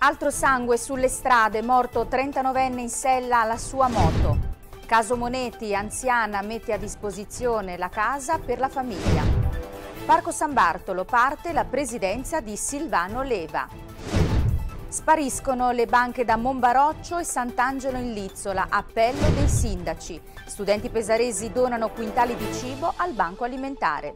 Altro sangue sulle strade, morto 39enne in sella alla sua moto. Caso Moneti, anziana, mette a disposizione la casa per la famiglia. Parco San Bartolo parte la presidenza di Silvano Leva. Spariscono le banche da Monbaroccio e Sant'Angelo in Lizzola, appello dei sindaci. Studenti pesaresi donano quintali di cibo al banco alimentare.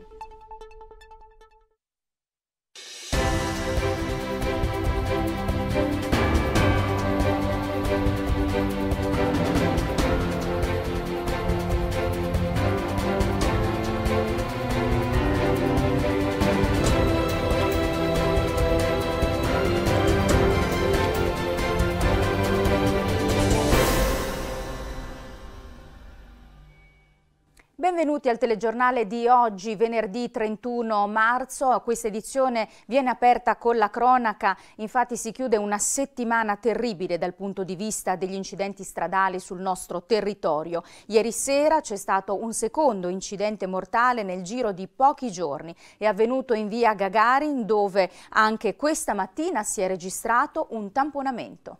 Benvenuti al telegiornale di oggi, venerdì 31 marzo. Questa edizione viene aperta con la cronaca. Infatti si chiude una settimana terribile dal punto di vista degli incidenti stradali sul nostro territorio. Ieri sera c'è stato un secondo incidente mortale nel giro di pochi giorni. È avvenuto in via Gagarin dove anche questa mattina si è registrato un tamponamento.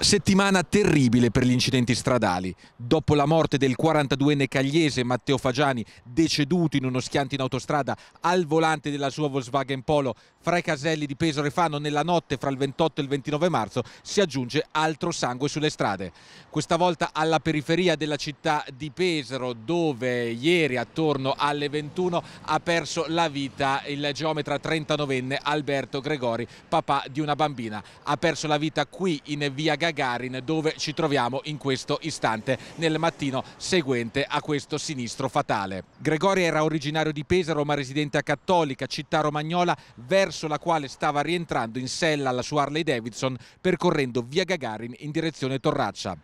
Settimana terribile per gli incidenti stradali. Dopo la morte del 42enne cagliese Matteo Fagiani, deceduto in uno schianto in autostrada al volante della sua Volkswagen Polo fra i caselli di Pesaro e Fano nella notte fra il 28 e il 29 marzo, si aggiunge altro sangue sulle strade. Questa volta alla periferia della città di Pesaro, dove ieri attorno alle 21 ha perso la vita il geometra 39enne Alberto Gregori, papà di una bambina. Ha perso la vita qui in via Gagarin dove ci troviamo in questo istante nel mattino seguente a questo sinistro fatale. Gregorio era originario di Pesaro ma residente a Cattolica, città romagnola verso la quale stava rientrando in sella alla sua Harley Davidson percorrendo via Gagarin in direzione Torraccia.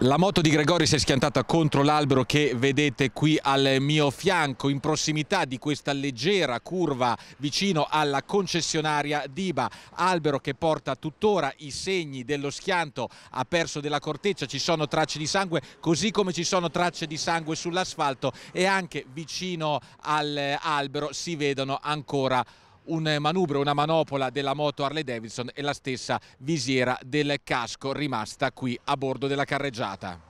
La moto di Gregori si è schiantata contro l'albero che vedete qui al mio fianco in prossimità di questa leggera curva vicino alla concessionaria d'Iba, albero che porta tuttora i segni dello schianto, ha perso della corteccia, ci sono tracce di sangue così come ci sono tracce di sangue sull'asfalto e anche vicino all'albero eh, si vedono ancora un manubrio, una manopola della moto Harley Davidson e la stessa visiera del casco rimasta qui a bordo della carreggiata.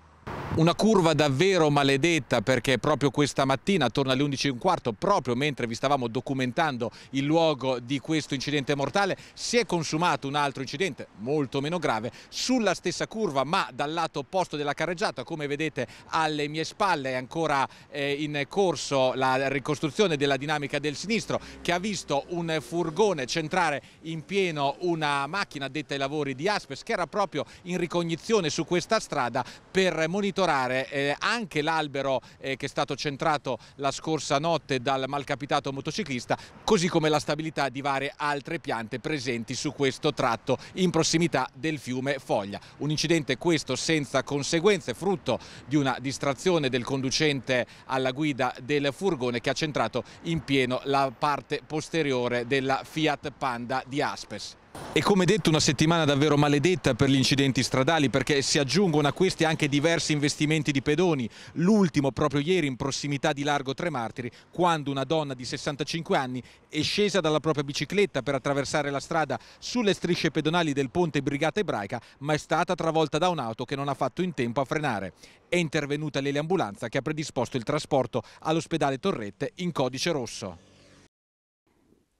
Una curva davvero maledetta perché proprio questa mattina, attorno alle 11.15, proprio mentre vi stavamo documentando il luogo di questo incidente mortale, si è consumato un altro incidente molto meno grave sulla stessa curva ma dal lato opposto della carreggiata. Come vedete alle mie spalle è ancora eh, in corso la ricostruzione della dinamica del sinistro che ha visto un furgone centrare in pieno una macchina detta ai lavori di Aspes che era proprio in ricognizione su questa strada per monitorare monitorare eh, anche l'albero eh, che è stato centrato la scorsa notte dal malcapitato motociclista, così come la stabilità di varie altre piante presenti su questo tratto in prossimità del fiume Foglia. Un incidente questo senza conseguenze, frutto di una distrazione del conducente alla guida del furgone che ha centrato in pieno la parte posteriore della Fiat Panda di Aspes. E come detto una settimana davvero maledetta per gli incidenti stradali perché si aggiungono a questi anche diversi investimenti di pedoni, l'ultimo proprio ieri in prossimità di Largo Tre Martiri quando una donna di 65 anni è scesa dalla propria bicicletta per attraversare la strada sulle strisce pedonali del ponte Brigata Ebraica ma è stata travolta da un'auto che non ha fatto in tempo a frenare. È intervenuta l'eliambulanza che ha predisposto il trasporto all'ospedale Torrette in codice rosso.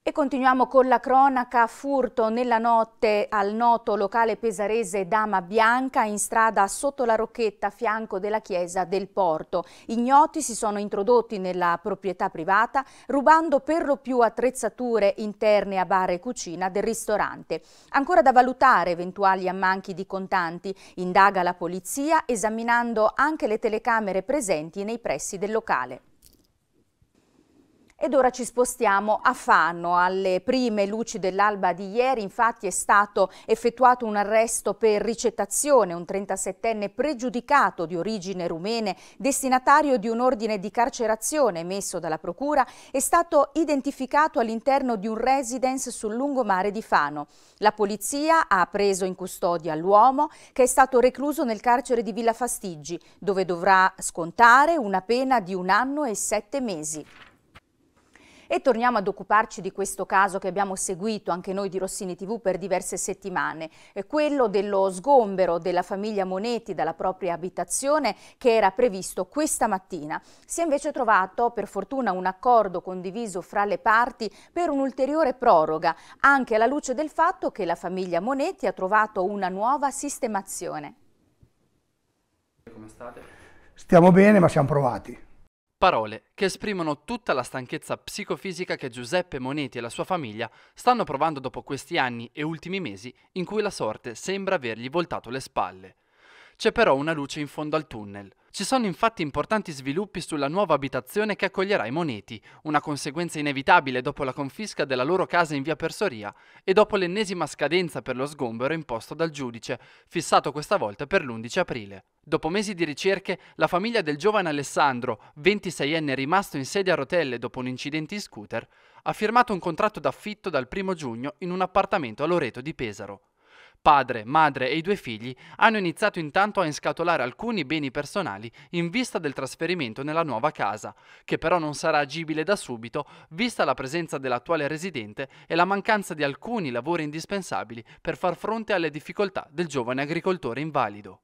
E continuiamo con la cronaca furto nella notte al noto locale pesarese Dama Bianca in strada sotto la Rocchetta a fianco della chiesa del Porto. Ignoti si sono introdotti nella proprietà privata rubando per lo più attrezzature interne a bar e cucina del ristorante. Ancora da valutare eventuali ammanchi di contanti, indaga la polizia esaminando anche le telecamere presenti nei pressi del locale. Ed ora ci spostiamo a Fano. Alle prime luci dell'alba di ieri infatti è stato effettuato un arresto per ricettazione, un 37enne pregiudicato di origine rumene, destinatario di un ordine di carcerazione emesso dalla Procura, è stato identificato all'interno di un residence sul lungomare di Fano. La polizia ha preso in custodia l'uomo che è stato recluso nel carcere di Villa Fastiggi, dove dovrà scontare una pena di un anno e sette mesi. E torniamo ad occuparci di questo caso che abbiamo seguito anche noi di Rossini TV per diverse settimane, eh, quello dello sgombero della famiglia Moneti dalla propria abitazione che era previsto questa mattina. Si è invece trovato per fortuna un accordo condiviso fra le parti per un'ulteriore proroga, anche alla luce del fatto che la famiglia Monetti ha trovato una nuova sistemazione. Come state? Stiamo bene ma siamo provati. Parole che esprimono tutta la stanchezza psicofisica che Giuseppe Moneti e la sua famiglia stanno provando dopo questi anni e ultimi mesi in cui la sorte sembra avergli voltato le spalle. C'è però una luce in fondo al tunnel – ci sono infatti importanti sviluppi sulla nuova abitazione che accoglierà i moneti, una conseguenza inevitabile dopo la confisca della loro casa in via Persoria e dopo l'ennesima scadenza per lo sgombero imposto dal giudice, fissato questa volta per l'11 aprile. Dopo mesi di ricerche, la famiglia del giovane Alessandro, 26enne rimasto in sedia a rotelle dopo un incidente in scooter, ha firmato un contratto d'affitto dal 1 giugno in un appartamento a Loreto di Pesaro padre, madre e i due figli hanno iniziato intanto a inscatolare alcuni beni personali in vista del trasferimento nella nuova casa, che però non sarà agibile da subito vista la presenza dell'attuale residente e la mancanza di alcuni lavori indispensabili per far fronte alle difficoltà del giovane agricoltore invalido.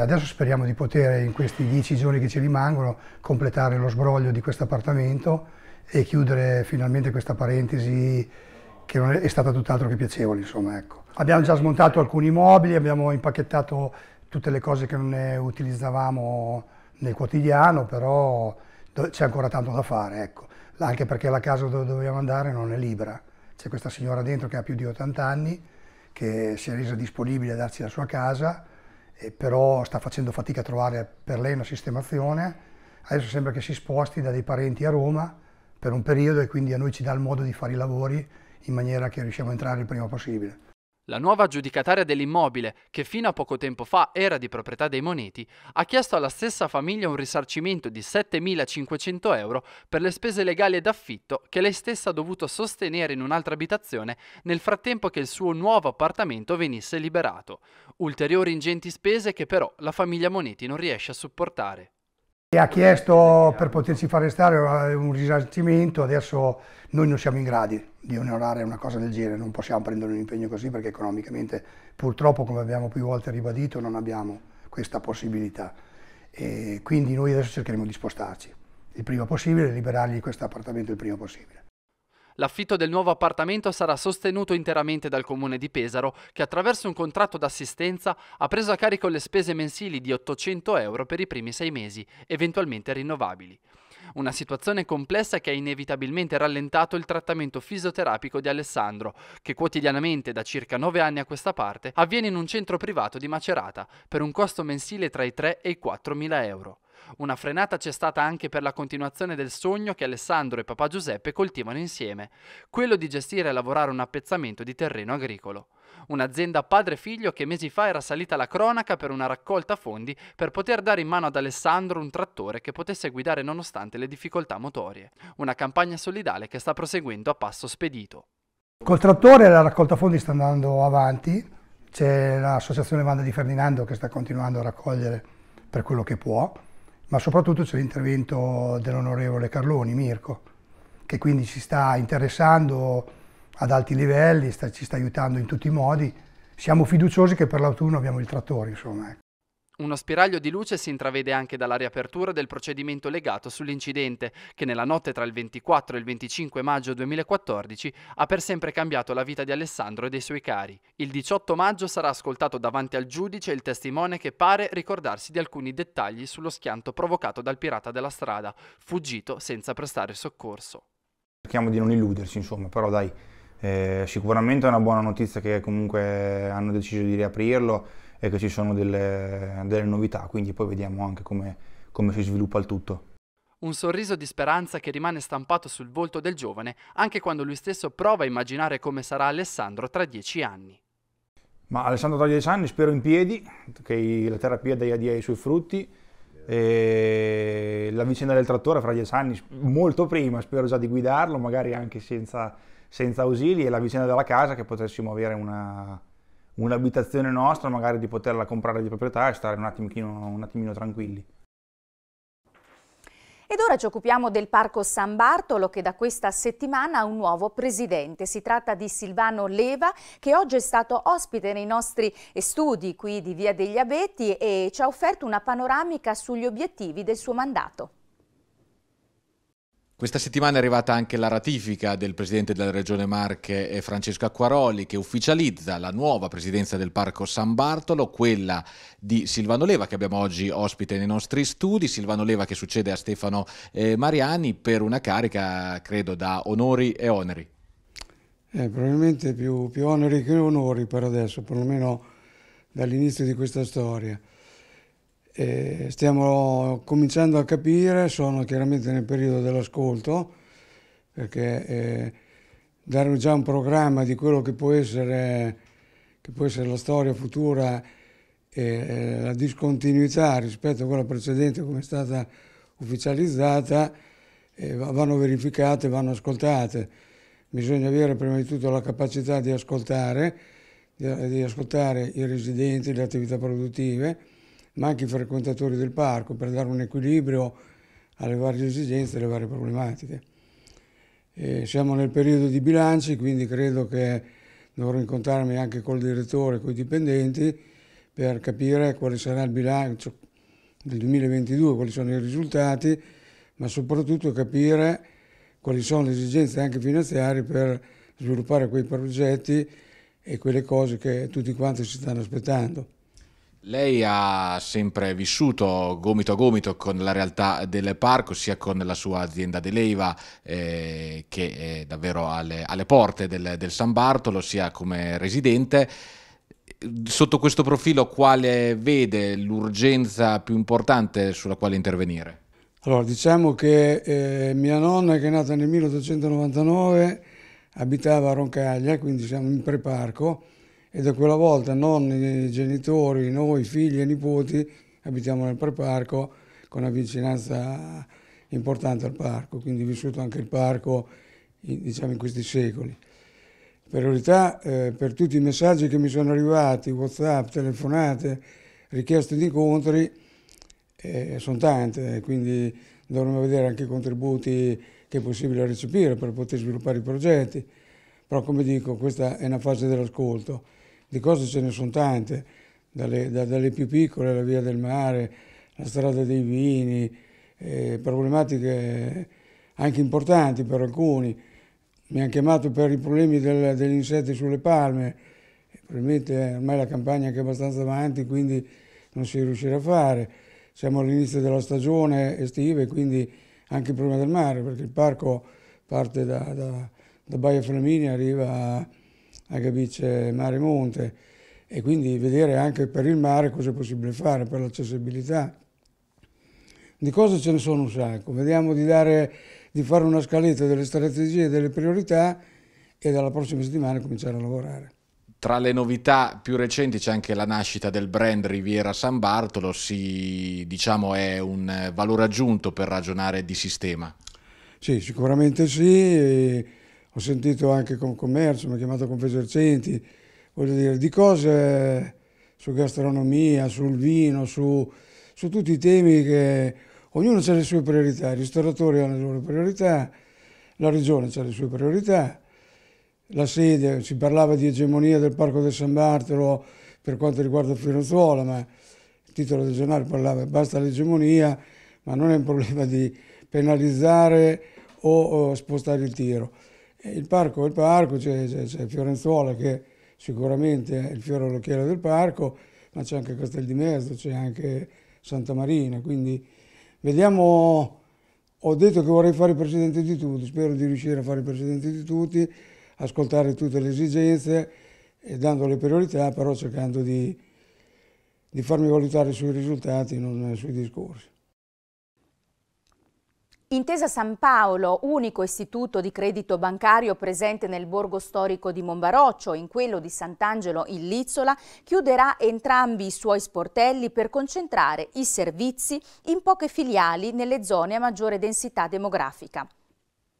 Adesso speriamo di poter in questi dieci giorni che ci rimangono completare lo sbroglio di questo appartamento e chiudere finalmente questa parentesi che è stata tutt'altro che piacevole, insomma, ecco. Abbiamo già smontato alcuni mobili, abbiamo impacchettato tutte le cose che non ne utilizzavamo nel quotidiano, però c'è ancora tanto da fare, ecco. anche perché la casa dove dovevamo andare non è libera. C'è questa signora dentro che ha più di 80 anni, che si è resa disponibile a darci la sua casa, però sta facendo fatica a trovare per lei una sistemazione. Adesso sembra che si sposti da dei parenti a Roma per un periodo e quindi a noi ci dà il modo di fare i lavori in maniera che riusciamo a entrare il prima possibile. La nuova giudicataria dell'immobile, che fino a poco tempo fa era di proprietà dei Moneti, ha chiesto alla stessa famiglia un risarcimento di 7.500 euro per le spese legali ed affitto che lei stessa ha dovuto sostenere in un'altra abitazione nel frattempo che il suo nuovo appartamento venisse liberato. Ulteriori ingenti spese che però la famiglia Moneti non riesce a supportare ha chiesto per poterci far restare eh, un risarcimento, adesso noi non siamo in grado di onorare una cosa del genere, non possiamo prendere un impegno così perché economicamente purtroppo, come abbiamo più volte ribadito, non abbiamo questa possibilità. E quindi noi adesso cercheremo di spostarci il prima possibile e liberargli questo appartamento il prima possibile. L'affitto del nuovo appartamento sarà sostenuto interamente dal comune di Pesaro che attraverso un contratto d'assistenza ha preso a carico le spese mensili di 800 euro per i primi sei mesi, eventualmente rinnovabili. Una situazione complessa che ha inevitabilmente rallentato il trattamento fisioterapico di Alessandro, che quotidianamente da circa nove anni a questa parte avviene in un centro privato di Macerata per un costo mensile tra i 3 e i 4 mila euro. Una frenata c'è stata anche per la continuazione del sogno che Alessandro e papà Giuseppe coltivano insieme, quello di gestire e lavorare un appezzamento di terreno agricolo. Un'azienda padre-figlio che mesi fa era salita alla cronaca per una raccolta fondi per poter dare in mano ad Alessandro un trattore che potesse guidare nonostante le difficoltà motorie. Una campagna solidale che sta proseguendo a passo spedito. Col trattore la raccolta fondi sta andando avanti, c'è l'associazione Vanda di Ferdinando che sta continuando a raccogliere per quello che può ma soprattutto c'è l'intervento dell'onorevole Carloni, Mirko, che quindi ci sta interessando ad alti livelli, sta, ci sta aiutando in tutti i modi. Siamo fiduciosi che per l'autunno abbiamo il trattore, insomma. Ecco. Uno spiraglio di luce si intravede anche dalla riapertura del procedimento legato sull'incidente, che nella notte tra il 24 e il 25 maggio 2014 ha per sempre cambiato la vita di Alessandro e dei suoi cari. Il 18 maggio sarà ascoltato davanti al giudice il testimone che pare ricordarsi di alcuni dettagli sullo schianto provocato dal pirata della strada, fuggito senza prestare soccorso. Cerchiamo di non illuderci, insomma, però dai, eh, sicuramente è una buona notizia che comunque hanno deciso di riaprirlo e che ci sono delle, delle novità, quindi poi vediamo anche come, come si sviluppa il tutto. Un sorriso di speranza che rimane stampato sul volto del giovane anche quando lui stesso prova a immaginare come sarà Alessandro tra dieci anni. Ma Alessandro tra dieci anni spero in piedi, che la terapia dia, dia i suoi frutti, e la vicenda del trattore fra dieci anni, molto prima, spero già di guidarlo, magari anche senza, senza ausili, e la vicenda della casa che potessimo avere una, un'abitazione nostra, magari di poterla comprare di proprietà e stare un attimino, un attimino tranquilli. Ed ora ci occupiamo del Parco San Bartolo che da questa settimana ha un nuovo presidente. Si tratta di Silvano Leva che oggi è stato ospite nei nostri studi qui di Via degli Abeti e ci ha offerto una panoramica sugli obiettivi del suo mandato. Questa settimana è arrivata anche la ratifica del presidente della Regione Marche eh, Francesco Acquaroli che ufficializza la nuova presidenza del Parco San Bartolo, quella di Silvano Leva che abbiamo oggi ospite nei nostri studi, Silvano Leva che succede a Stefano eh, Mariani per una carica credo da onori e oneri. Eh, probabilmente più, più oneri che onori per adesso, perlomeno dall'inizio di questa storia stiamo cominciando a capire, sono chiaramente nel periodo dell'ascolto, perché eh, dare già un programma di quello che può essere, che può essere la storia futura e eh, la discontinuità rispetto a quella precedente come è stata ufficializzata eh, vanno verificate, vanno ascoltate. Bisogna avere prima di tutto la capacità di ascoltare, di, ascoltare i residenti, le attività produttive ma anche i frequentatori del parco per dare un equilibrio alle varie esigenze e alle varie problematiche. E siamo nel periodo di bilanci, quindi credo che dovrò incontrarmi anche col direttore e con i dipendenti per capire quale sarà il bilancio del 2022, quali sono i risultati, ma soprattutto capire quali sono le esigenze anche finanziarie per sviluppare quei progetti e quelle cose che tutti quanti si stanno aspettando. Lei ha sempre vissuto gomito a gomito con la realtà del parco, sia con la sua azienda Deleva eh, che è davvero alle, alle porte del, del, San Bartolo, sia come residente. Sotto questo profilo quale vede l'urgenza più importante sulla quale intervenire? Allora, diciamo che eh, mia nonna, che è nata nel 1899, abitava a Roncaglia, quindi siamo in preparco, e da quella volta nonni, genitori, noi, figli e nipoti abitiamo nel preparco con una vicinanza importante al parco, quindi vissuto anche il parco diciamo, in questi secoli. Per verità, eh, per tutti i messaggi che mi sono arrivati, Whatsapp, telefonate, richieste di incontri, eh, sono tante, quindi dovremmo vedere anche i contributi che è possibile recepire per poter sviluppare i progetti. Però come dico, questa è una fase dell'ascolto di cose ce ne sono tante, dalle, da, dalle più piccole, la via del mare, la strada dei vini, eh, problematiche anche importanti per alcuni. Mi hanno chiamato per i problemi del, degli insetti sulle palme, probabilmente ormai la campagna è abbastanza avanti, quindi non si riuscirà a fare. Siamo all'inizio della stagione estiva e quindi anche il problema del mare, perché il parco parte da, da, da Baia Flaminia, arriva a anche bice mare monte e quindi vedere anche per il mare cosa è possibile fare, per l'accessibilità. Di cose ce ne sono un sacco, vediamo di, dare, di fare una scaletta delle strategie, delle priorità e dalla prossima settimana cominciare a lavorare. Tra le novità più recenti c'è anche la nascita del brand Riviera San Bartolo, si, diciamo è un valore aggiunto per ragionare di sistema. Sì, sicuramente sì ho sentito anche con commercio, mi ha chiamato Confesercenti, voglio dire, di cose su gastronomia, sul vino, su, su tutti i temi che ognuno ha le sue priorità, i ristoratori hanno le loro priorità, la regione ha le sue priorità, la sede, si parlava di egemonia del Parco del San Bartolo per quanto riguarda Firenzuola, ma il titolo del giornale parlava basta l'egemonia, ma non è un problema di penalizzare o, o spostare il tiro. Eh, il parco è il parco, c'è, Fiorenzuola che sicuramente è il fiore all'occhiello del parco, ma c'è anche Castel di Mezzo, c'è anche Santa Marina, quindi vediamo, ho detto che vorrei fare il presidente di tutti, spero di riuscire a fare il presidente di tutti, ascoltare tutte le esigenze e dando le priorità, però cercando di, di farmi valutare sui risultati, non sui discorsi. Intesa San Paolo, unico istituto di credito bancario presente nel borgo storico di Monbaroccio e in quello di Sant'Angelo in Lizzola, chiuderà entrambi i suoi sportelli per concentrare i servizi in poche filiali nelle zone a maggiore densità demografica.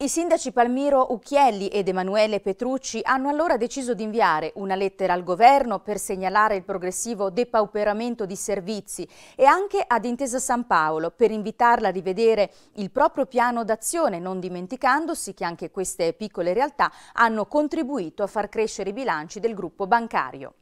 I sindaci Palmiro Ucchielli ed Emanuele Petrucci hanno allora deciso di inviare una lettera al governo per segnalare il progressivo depauperamento di servizi e anche ad Intesa San Paolo per invitarla a rivedere il proprio piano d'azione, non dimenticandosi che anche queste piccole realtà hanno contribuito a far crescere i bilanci del gruppo bancario.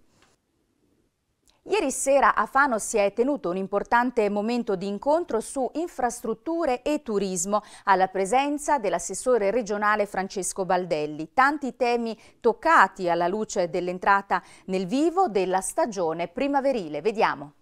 Ieri sera a Fano si è tenuto un importante momento di incontro su infrastrutture e turismo alla presenza dell'assessore regionale Francesco Baldelli. Tanti temi toccati alla luce dell'entrata nel vivo della stagione primaverile. Vediamo.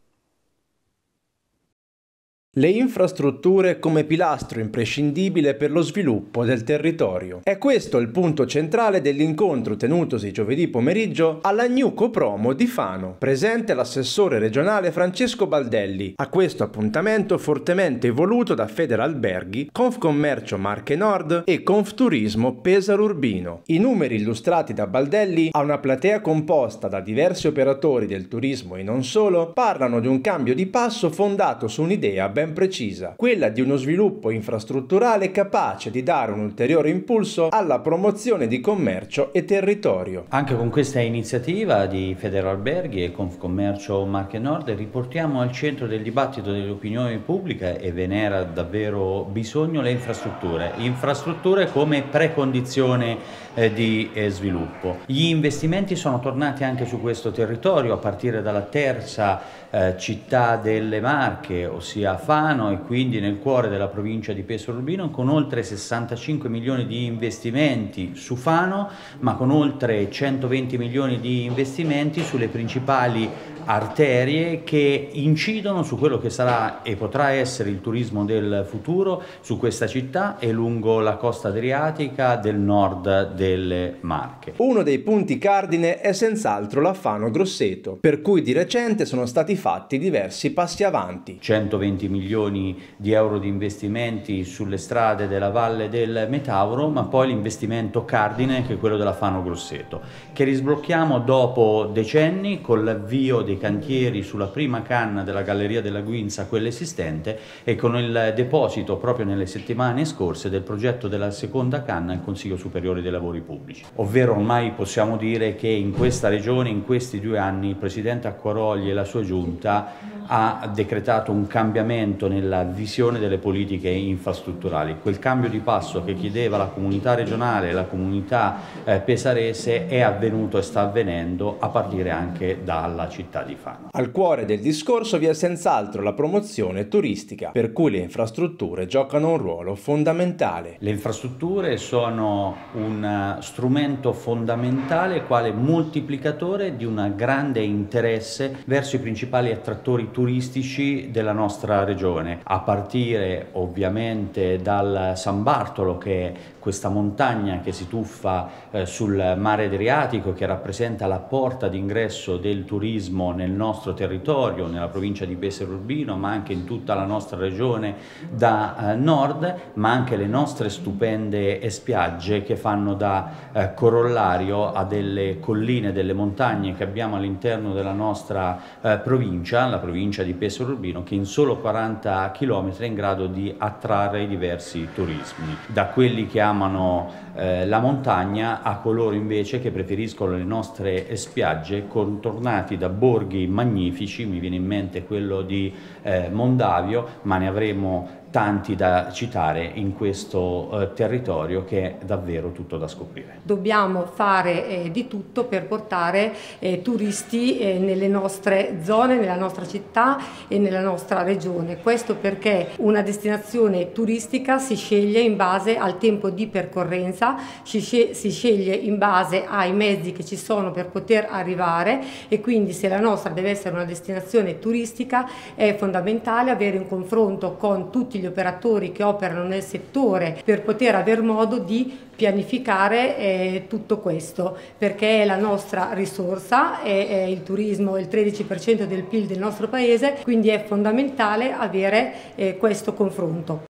Le infrastrutture come pilastro imprescindibile per lo sviluppo del territorio. È questo il punto centrale dell'incontro tenutosi giovedì pomeriggio alla New Copromo di Fano, presente l'assessore regionale Francesco Baldelli. A questo appuntamento fortemente voluto da Federalberghi, Confcommercio Marche Nord e Confturismo Pesaro Urbino. I numeri illustrati da Baldelli a una platea composta da diversi operatori del turismo e non solo parlano di un cambio di passo fondato su un'idea ben ben precisa, quella di uno sviluppo infrastrutturale capace di dare un ulteriore impulso alla promozione di commercio e territorio. Anche con questa iniziativa di Federalberghi e Confcommercio Marche Nord riportiamo al centro del dibattito dell'opinione pubblica e ve ne era davvero bisogno le infrastrutture, infrastrutture come precondizione eh, di eh, sviluppo. Gli investimenti sono tornati anche su questo territorio a partire dalla terza eh, città delle Marche, ossia Fano e quindi nel cuore della provincia di Pesaro Urbino con oltre 65 milioni di investimenti su Fano ma con oltre 120 milioni di investimenti sulle principali arterie che incidono su quello che sarà e potrà essere il turismo del futuro su questa città e lungo la costa adriatica del nord delle Marche. Uno dei punti cardine è senz'altro la Fano Grosseto, per cui di recente sono stati fatti diversi passi avanti. 120 milioni di euro di investimenti sulle strade della Valle del Metauro, ma poi l'investimento cardine che è quello della Fano Grosseto, che risblocchiamo dopo decenni con l'avvio dei dei cantieri sulla prima canna della Galleria della Guinza, quella esistente, e con il deposito proprio nelle settimane scorse del progetto della seconda canna al Consiglio Superiore dei Lavori Pubblici. Ovvero ormai possiamo dire che in questa regione, in questi due anni, il Presidente Acquaroli e la sua giunta ha decretato un cambiamento nella visione delle politiche infrastrutturali. Quel cambio di passo che chiedeva la comunità regionale, la comunità eh, pesarese è avvenuto e sta avvenendo a partire anche dalla città di Fano. Al cuore del discorso vi è senz'altro la promozione turistica, per cui le infrastrutture giocano un ruolo fondamentale. Le infrastrutture sono un eh, strumento fondamentale quale moltiplicatore di un grande interesse verso i principali attrattori turistici della nostra regione, a partire ovviamente dal San Bartolo che questa montagna che si tuffa eh, sul mare Adriatico, che rappresenta la porta d'ingresso del turismo nel nostro territorio, nella provincia di Pesaro Urbino, ma anche in tutta la nostra regione da eh, nord, ma anche le nostre stupende spiagge che fanno da eh, corollario a delle colline, delle montagne che abbiamo all'interno della nostra eh, provincia, la provincia di Pesaro Urbino, che in solo 40 km è in grado di attrarre i diversi turismi, da quelli che hanno amano eh, la montagna a coloro invece che preferiscono le nostre spiagge contornati da borghi magnifici, mi viene in mente quello di eh, Mondavio, ma ne avremo tanti da citare in questo eh, territorio che è davvero tutto da scoprire. Dobbiamo fare eh, di tutto per portare eh, turisti eh, nelle nostre zone, nella nostra città e nella nostra regione. Questo perché una destinazione turistica si sceglie in base al tempo di percorrenza, si, sce si sceglie in base ai mezzi che ci sono per poter arrivare e quindi se la nostra deve essere una destinazione turistica è fondamentale avere un confronto con tutti gli gli operatori che operano nel settore per poter aver modo di pianificare eh, tutto questo perché è la nostra risorsa, è, è il turismo il 13% del PIL del nostro paese, quindi è fondamentale avere eh, questo confronto.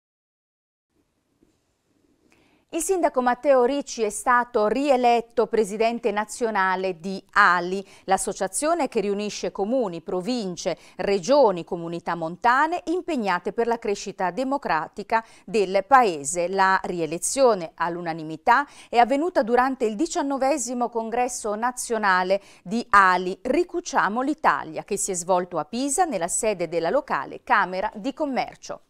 Il sindaco Matteo Ricci è stato rieletto presidente nazionale di ALI, l'associazione che riunisce comuni, province, regioni, comunità montane impegnate per la crescita democratica del paese. La rielezione all'unanimità è avvenuta durante il diciannovesimo congresso nazionale di ALI Ricuciamo l'Italia che si è svolto a Pisa nella sede della locale Camera di Commercio.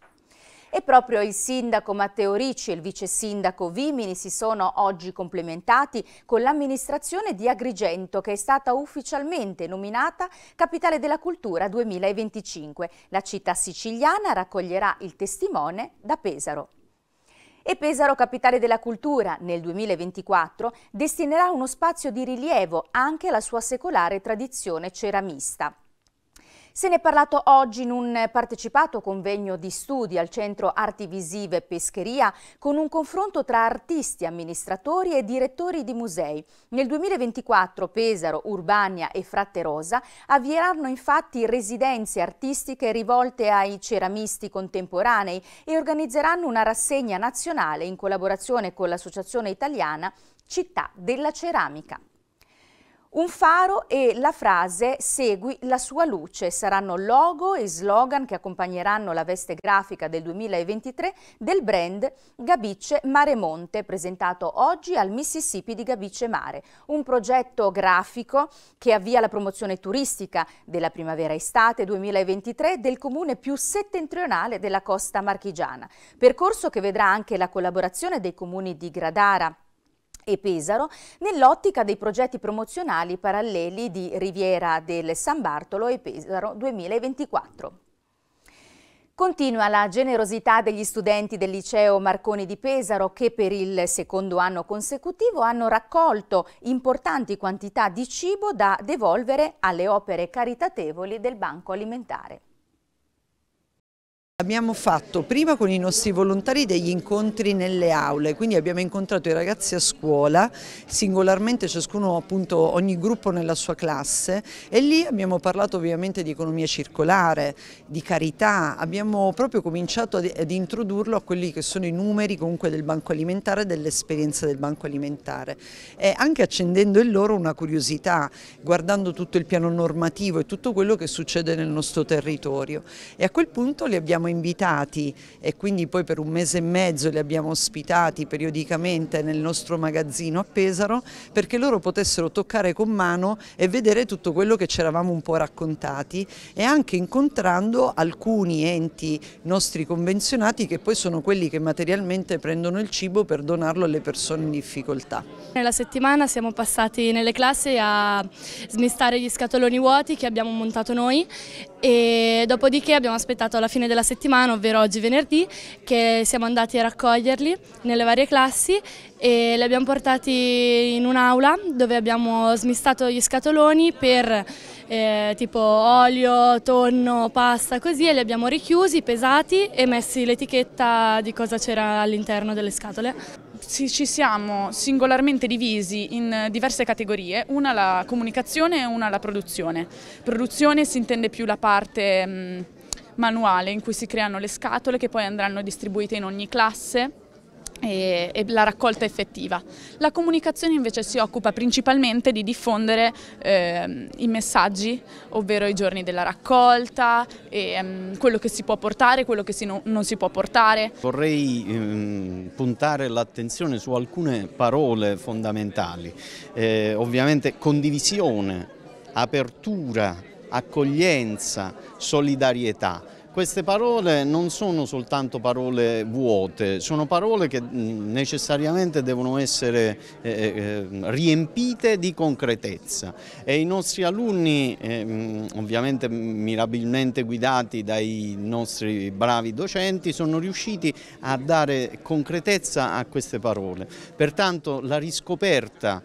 E proprio il sindaco Matteo Ricci e il vice sindaco Vimini si sono oggi complementati con l'amministrazione di Agrigento che è stata ufficialmente nominata Capitale della Cultura 2025. La città siciliana raccoglierà il testimone da Pesaro. E Pesaro, capitale della cultura, nel 2024 destinerà uno spazio di rilievo anche alla sua secolare tradizione ceramista. Se ne è parlato oggi in un partecipato convegno di studi al Centro Arti Visive Pescheria con un confronto tra artisti, amministratori e direttori di musei. Nel 2024 Pesaro, Urbania e Fratte Rosa avvieranno infatti residenze artistiche rivolte ai ceramisti contemporanei e organizzeranno una rassegna nazionale in collaborazione con l'Associazione Italiana Città della Ceramica. Un faro e la frase Segui la sua luce saranno logo e slogan che accompagneranno la veste grafica del 2023 del brand Gabice Monte, presentato oggi al Mississippi di Gabice Mare. Un progetto grafico che avvia la promozione turistica della primavera-estate 2023 del comune più settentrionale della costa marchigiana. Percorso che vedrà anche la collaborazione dei comuni di Gradara, e Pesaro nell'ottica dei progetti promozionali paralleli di Riviera del San Bartolo e Pesaro 2024. Continua la generosità degli studenti del liceo Marconi di Pesaro che per il secondo anno consecutivo hanno raccolto importanti quantità di cibo da devolvere alle opere caritatevoli del Banco Alimentare. Abbiamo fatto prima con i nostri volontari degli incontri nelle aule, quindi abbiamo incontrato i ragazzi a scuola, singolarmente ciascuno appunto ogni gruppo nella sua classe e lì abbiamo parlato ovviamente di economia circolare, di carità, abbiamo proprio cominciato ad introdurlo a quelli che sono i numeri comunque del banco alimentare e dell'esperienza del banco alimentare e anche accendendo in loro una curiosità, guardando tutto il piano normativo e tutto quello che succede nel nostro territorio e a quel punto li abbiamo invitati e quindi poi per un mese e mezzo li abbiamo ospitati periodicamente nel nostro magazzino a Pesaro perché loro potessero toccare con mano e vedere tutto quello che ci eravamo un po' raccontati e anche incontrando alcuni enti nostri convenzionati che poi sono quelli che materialmente prendono il cibo per donarlo alle persone in difficoltà. Nella settimana siamo passati nelle classi a smistare gli scatoloni vuoti che abbiamo montato noi e dopodiché abbiamo aspettato la fine della settimana, ovvero oggi venerdì, che siamo andati a raccoglierli nelle varie classi e li abbiamo portati in un'aula dove abbiamo smistato gli scatoloni per eh, tipo olio, tonno, pasta, così e li abbiamo richiusi, pesati e messi l'etichetta di cosa c'era all'interno delle scatole ci siamo singolarmente divisi in eh, diverse categorie, una la comunicazione e una la produzione. Produzione si intende più la parte mm, manuale in cui si creano le scatole che poi andranno distribuite in ogni classe e, e, la raccolta effettiva. La comunicazione invece si occupa principalmente di diffondere eh, i messaggi, ovvero i giorni della raccolta, e, ehm, quello che si può portare, quello che si no, non si può portare. Vorrei ehm, puntare l'attenzione su alcune parole fondamentali, eh, ovviamente condivisione, apertura, accoglienza, solidarietà. Queste parole non sono soltanto parole vuote, sono parole che mm, necessariamente devono essere eh, eh, riempite di concretezza e i nostri alunni, eh, mm, ovviamente mirabilmente guidati dai nostri bravi docenti, sono riusciti a dare concretezza a queste parole. Pertanto la riscoperta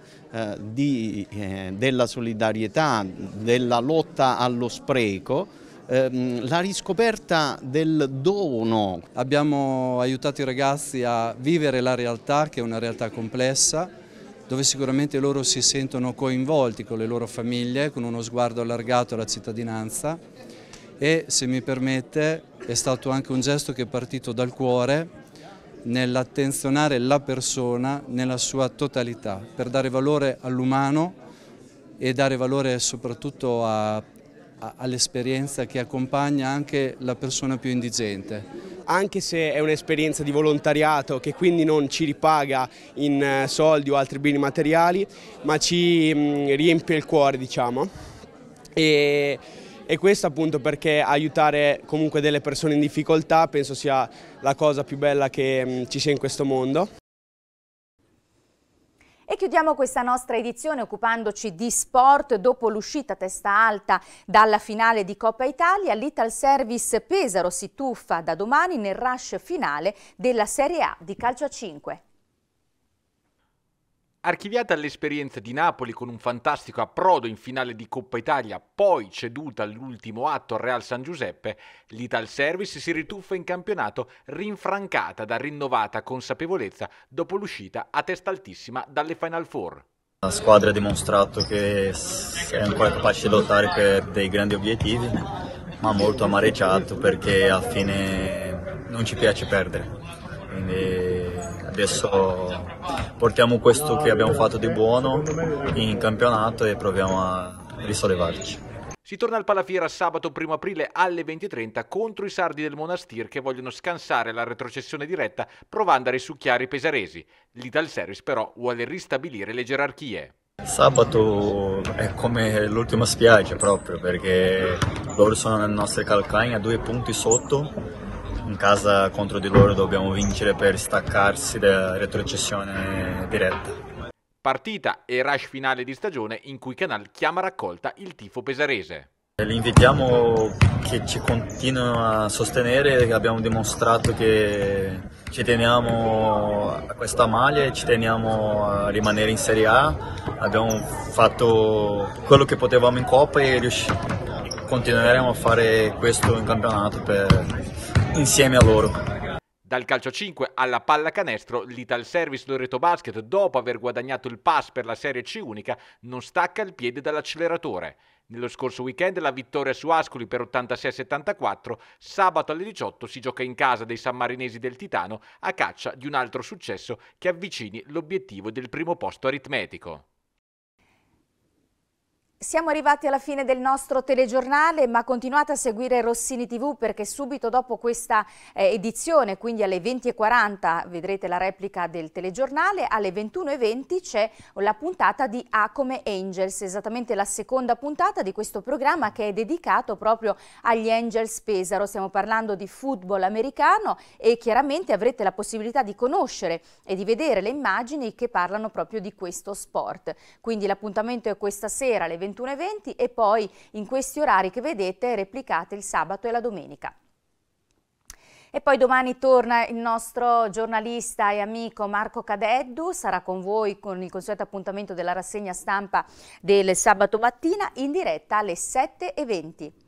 della solidarietà, della lotta allo spreco, ehm, la riscoperta del dono. Abbiamo aiutato i ragazzi a vivere la realtà, che è una realtà complessa, dove sicuramente loro si sentono coinvolti con le loro famiglie, con uno sguardo allargato alla cittadinanza e, se mi permette, è stato anche un gesto che è partito dal cuore nell'attenzionare la persona nella sua totalità, per dare valore all'umano e dare valore soprattutto a all'esperienza che accompagna anche la persona più indigente. Anche se è un'esperienza di volontariato che quindi non ci ripaga in eh, soldi o altri beni materiali, ma ci mm, riempie il cuore diciamo. E, e questo appunto perché aiutare comunque delle persone in difficoltà penso sia la cosa più bella che mm, ci sia in questo mondo. E chiudiamo questa nostra edizione occupandoci di sport dopo l'uscita testa alta dalla finale di Coppa Italia, l'Ital Service Pesaro si tuffa da domani nel rush finale della Serie A di calcio a 5. Archiviata l'esperienza di Napoli con un fantastico approdo in finale di Coppa Italia, poi ceduta all'ultimo atto al Real San Giuseppe, l'Ital Service si rituffa in campionato rinfrancata da rinnovata consapevolezza dopo l'uscita a testa altissima dalle Final Four. La squadra ha dimostrato che è ancora capace di lottare per dei grandi obiettivi, ma molto amareggiato perché alla fine non ci piace perdere. Quindi adesso portiamo questo che abbiamo fatto di buono in campionato e proviamo a risollevarci. Si torna al Palafiera sabato 1 aprile alle 20.30 contro i sardi del Monastir che vogliono scansare la retrocessione diretta provando a risucchiare i pesaresi. L'Ital Service però vuole ristabilire le gerarchie. Sabato è come l'ultima spiaggia proprio perché loro sono nelle nostre calcagna, due punti sotto in casa contro di loro dobbiamo vincere per staccarsi dalla retrocessione diretta. Partita e rush finale di stagione in cui Canal chiama raccolta il tifo pesarese. Li invitiamo che ci continuino a sostenere, abbiamo dimostrato che ci teniamo a questa maglia e ci teniamo a rimanere in Serie A, abbiamo fatto quello che potevamo in Coppa e continueremo a fare questo in campionato per insieme a loro. Dal calcio 5 alla pallacanestro, l'Ital Service Loreto Basket, dopo aver guadagnato il pass per la Serie C unica, non stacca il piede dall'acceleratore. Nello scorso weekend la vittoria su Ascoli per 86-74, sabato alle 18 si gioca in casa dei sammarinesi del Titano a caccia di un altro successo che avvicini l'obiettivo del primo posto aritmetico. Siamo arrivati alla fine del nostro telegiornale, ma continuate a seguire Rossini TV perché subito dopo questa eh, edizione, quindi alle 20.40 vedrete la replica del telegiornale, alle 21.20 c'è la puntata di A come Angels, esattamente la seconda puntata di questo programma che è dedicato proprio agli Angels Pesaro. Stiamo parlando di football americano e chiaramente avrete la possibilità di conoscere e di vedere le immagini che parlano proprio di questo sport. Quindi l'appuntamento è questa sera alle 21.20 21.20 e poi in questi orari che vedete replicate il sabato e la domenica. E poi domani torna il nostro giornalista e amico Marco Cadeddu, sarà con voi con il consueto appuntamento della rassegna stampa del sabato mattina in diretta alle 7.20.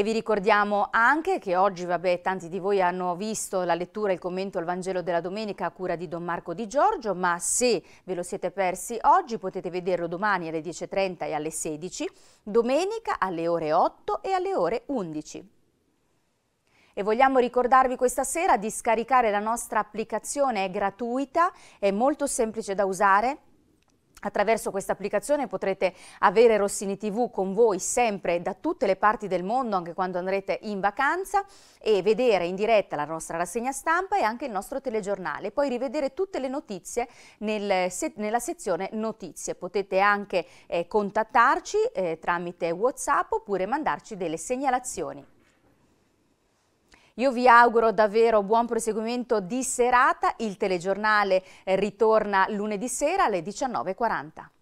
E vi ricordiamo anche che oggi, vabbè, tanti di voi hanno visto la lettura e il commento al Vangelo della Domenica a cura di Don Marco Di Giorgio, ma se ve lo siete persi oggi potete vederlo domani alle 10.30 e alle 16, domenica alle ore 8 e alle ore 11. E vogliamo ricordarvi questa sera di scaricare la nostra applicazione, è gratuita, è molto semplice da usare, Attraverso questa applicazione potrete avere Rossini TV con voi sempre da tutte le parti del mondo, anche quando andrete in vacanza, e vedere in diretta la nostra rassegna stampa e anche il nostro telegiornale. Poi rivedere tutte le notizie nel, se, nella sezione notizie. Potete anche eh, contattarci eh, tramite WhatsApp oppure mandarci delle segnalazioni. Io vi auguro davvero buon proseguimento di serata. Il telegiornale eh, ritorna lunedì sera alle 19.40.